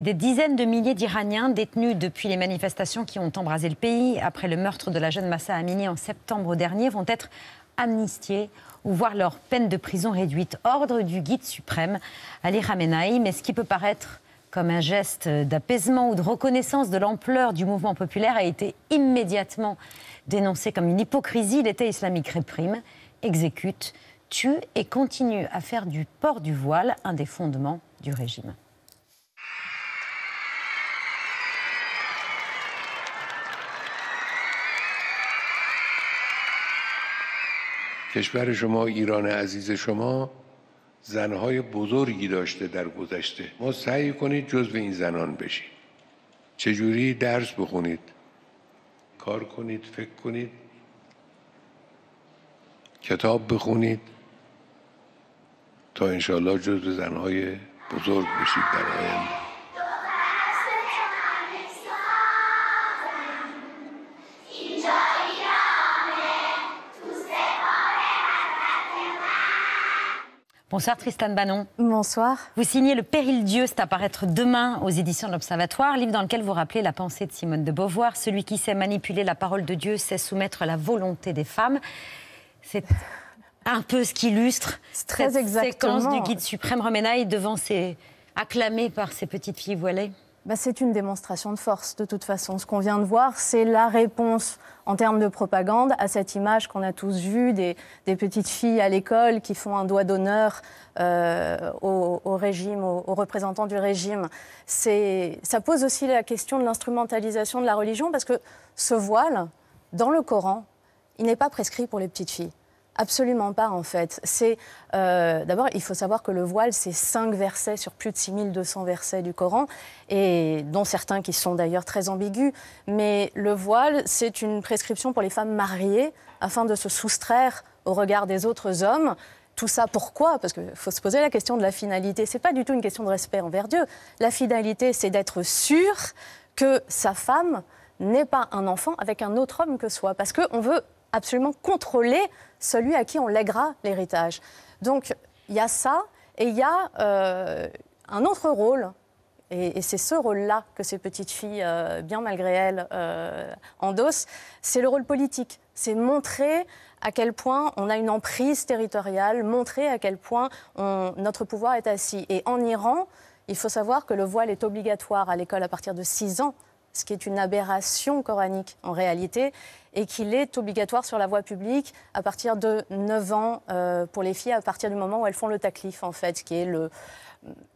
Des dizaines de milliers d'Iraniens détenus depuis les manifestations qui ont embrasé le pays après le meurtre de la jeune Massa Amini en septembre dernier vont être amnistiés ou voir leur peine de prison réduite. Ordre du guide suprême Ali Khamenei, mais ce qui peut paraître comme un geste d'apaisement ou de reconnaissance de l'ampleur du mouvement populaire a été immédiatement dénoncé comme une hypocrisie. L'État islamique réprime, exécute, tue et continue à faire du port du voile un des fondements du régime. کشور شما ایران عزیز شما زنهای بزرگی داشته در گذشته ما سعی کنید جزو این زنان بشید چجوری درس بخونید کار کنید فکر کنید کتاب بخونید تا انشالله جزو زنهای بزرگ بشید در آینده Bonsoir Tristan Bannon. Bonsoir. Vous signez Le péril Dieu, c'est à paraître demain aux éditions de l'Observatoire, livre dans lequel vous rappelez la pensée de Simone de Beauvoir. Celui qui sait manipuler la parole de Dieu sait soumettre la volonté des femmes. C'est un peu ce qui illustre très séquence du guide suprême Roménaille devant ses, acclamé par ses petites filles voilées bah, c'est une démonstration de force, de toute façon. Ce qu'on vient de voir, c'est la réponse en termes de propagande à cette image qu'on a tous vue des, petites filles à l'école qui font un doigt d'honneur euh, au, régime, aux, aux, représentants du régime. Ça pose aussi la question de l'instrumentalisation de la religion parce que ce voile, dans le Coran, il n'est pas prescrit pour les petites filles. Absolument pas, en fait. C'est euh, D'abord, il faut savoir que le voile, c'est 5 versets sur plus de 6200 versets du Coran, et dont certains qui sont d'ailleurs très ambigus. Mais le voile, c'est une prescription pour les femmes mariées afin de se soustraire au regard des autres hommes. Tout ça pourquoi Parce qu'il faut se poser la question de la finalité. C'est pas du tout une question de respect envers Dieu. La finalité, c'est d'être sûr que sa femme n'est pas un enfant avec un autre homme que soi, parce qu'on veut absolument contrôler celui à qui on lèguera l'héritage. Donc il y a ça et il y a euh, un autre rôle. Et, c'est ce rôle-là que ces petites filles, euh, bien malgré elles, euh, endossent. C'est le rôle politique. C'est montrer à quel point on a une emprise territoriale, montrer à quel point notre pouvoir est assis. Et en Iran, il faut savoir que le voile est obligatoire à l'école à partir de 6 ans ce qui est une aberration coranique en réalité, et qu'il est obligatoire sur la voie publique à partir de 9 ans euh, pour les filles, à partir du moment où elles font le taklif, en fait, qui est le,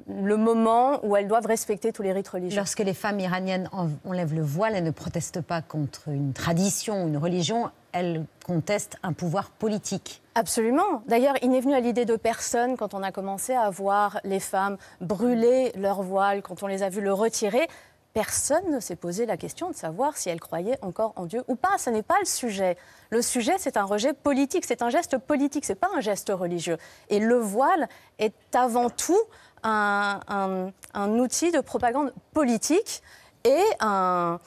le moment où elles doivent respecter tous les rites religieux. Lorsque les femmes iraniennes enlèvent le voile, elles ne protestent pas contre une tradition, une religion, elles contestent un pouvoir politique. Absolument. D'ailleurs, il n'est venu à l'idée de personne quand on a commencé à voir les femmes brûler leur voile, quand on les a vues le retirer, personne ne s'est posé la question de savoir si elle croyait encore en Dieu ou pas. Ce n'est pas le sujet. Le sujet, c'est un rejet politique, c'est un geste politique, ce n'est pas un geste religieux. Et le voile est avant tout un, outil de propagande politique et un,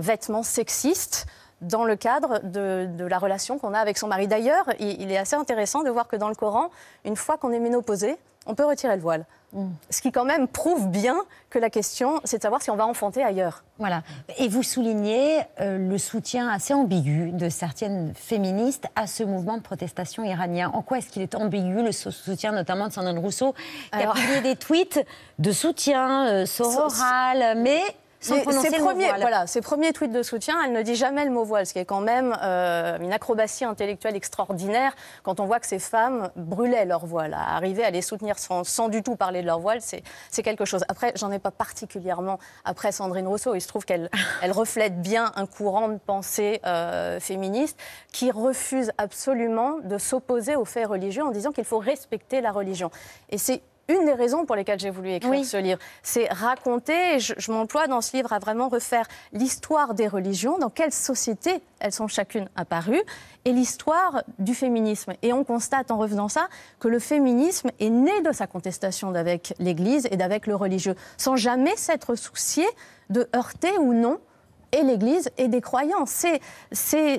vêtement sexiste dans le cadre de, la relation qu'on a avec son mari. D'ailleurs, il, est assez intéressant de voir que dans le Coran, une fois qu'on est ménopausé, on peut retirer le voile. Mm. Ce qui quand même prouve bien que la question, c'est de savoir si on va enfanter ailleurs. Voilà. Et vous soulignez euh, le soutien assez ambigu de certaines féministes à ce mouvement de protestation iranien. En quoi est-ce qu'il est ambigu le soutien notamment de Sandrine Rousseau, qui a publié des tweets de soutien euh, sororal, mais sans ses premiers, Voilà, ses premiers tweets de soutien, elle ne dit jamais le mot voile, ce qui est quand même euh, une acrobatie intellectuelle extraordinaire quand on voit que ces femmes brûlaient leur voile. arriver à les soutenir sans, du tout parler de leur voile, c'est quelque chose. Après, j'en ai pas particulièrement après Sandrine Rousseau. Il se trouve qu'elle elle reflète bien un courant de pensée euh, féministe qui refuse absolument de s'opposer aux faits religieux en disant qu'il faut respecter la religion. Et c'est une des raisons pour lesquelles j'ai voulu écrire ce livre. C'est raconter, je, m'emploie dans ce livre à vraiment refaire l'histoire des religions, dans quelles sociétés elles sont chacune apparues, et l'histoire du féminisme. Et on constate en revenant ça que le féminisme est né de sa contestation d'avec l'Église et d'avec le religieux, sans jamais s'être soucié de heurter ou non et l'Église et des croyants. C'est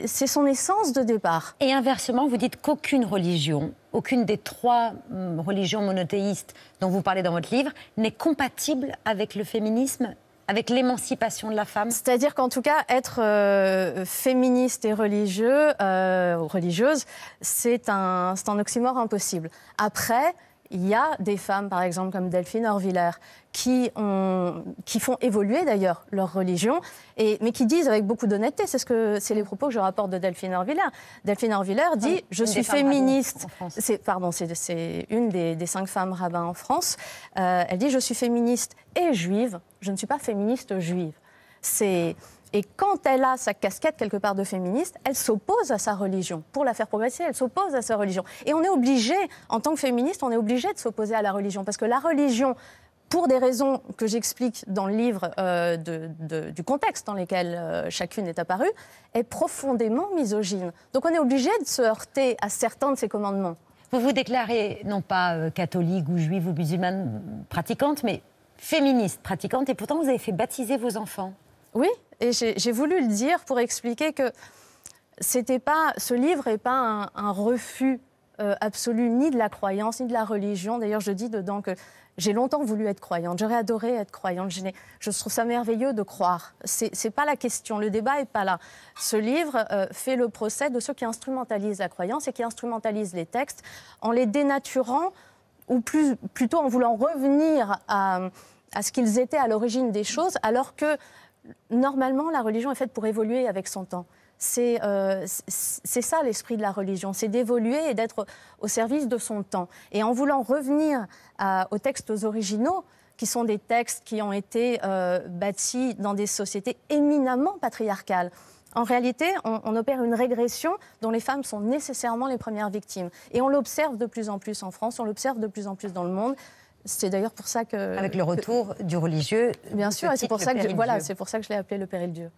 son essence de départ. Et inversement, vous dites qu'aucune religion aucune des trois hum, religions monothéistes dont vous parlez dans votre livre n'est compatible avec le féminisme avec l'émancipation de la femme C'est-à-dire qu'en tout cas, être euh, féministe et religieux, euh, religieuse, c'est un, un oxymore impossible. Après, il y a des femmes, par exemple, comme Delphine Orviller, qui, ont, qui font évoluer d'ailleurs leur religion, et, mais qui disent avec beaucoup d'honnêteté, c'est ce c'est les propos que je rapporte de Delphine Orviller. Delphine Orviller dit Je suis féministe. C'est, pardon, c'est, une des, cinq femmes rabbins en France. Euh, elle dit Je suis féministe et juive, je ne suis pas féministe juive et quand elle a sa casquette quelque part de féministe, elle s'oppose à sa religion. Pour la faire progresser, elle s'oppose à sa religion. Et on est obligé, en tant que féministe, on est obligé de s'opposer à la religion. Parce que la religion, pour des raisons que j'explique dans le livre euh, du contexte dans lequel euh, chacune est apparue, est profondément misogyne. Donc on est obligé de se heurter à certains de ses commandements. Vous vous déclarez non pas euh, catholique ou juive ou musulmane pratiquante, mais féministe pratiquante, et pourtant vous avez fait baptiser vos enfants. Oui, et j'ai voulu le dire pour expliquer que c'était pas, ce livre n'est pas un, refus euh, absolu ni de la croyance ni de la religion. D'ailleurs, je dis dedans que j'ai longtemps voulu être croyante. J'aurais adoré être croyante. Je, je, trouve ça merveilleux de croire. Ce n'est pas la question. Le débat n'est pas là. Ce livre euh, fait le procès de ceux qui instrumentalisent la croyance et qui instrumentalisent les textes en les dénaturant ou plutôt en voulant revenir à, à ce qu'ils étaient à l'origine des choses, alors que normalement, la religion est faite pour évoluer avec son temps. Euh, c'est ça l'esprit de la religion, c'est d'évoluer et d'être au service de son temps. Et en voulant revenir aux textes originaux, qui sont des textes qui ont été euh, bâtis dans des sociétés éminemment patriarcales, en réalité, on, opère une régression dont les femmes sont nécessairement les premières victimes. Et on l'observe de plus en plus en France, on l'observe de plus en plus dans le monde. C'est d'ailleurs pour ça que. Avec le retour du religieux. Bien sûr, et c'est pour, ça que voilà, c'est pour ça que je l'ai appelé le péril Dieu.